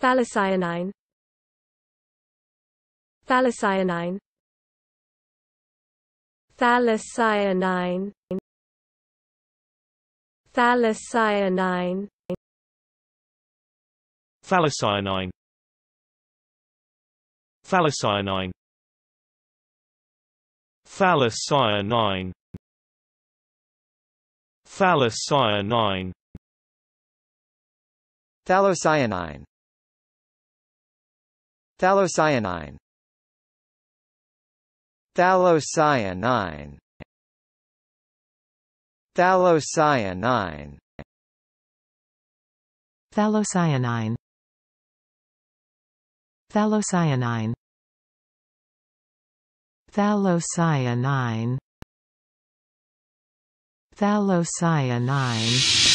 Thalassionine Thalassionine Thalassionine Thalassionine Thalassionine Thalassionine Thalassionine Thalassionine Thalassionine Thalocyanine Thalocyanine Thalocyanine Thalocyanine Thalocyanine Thalocyanine Thalocyanine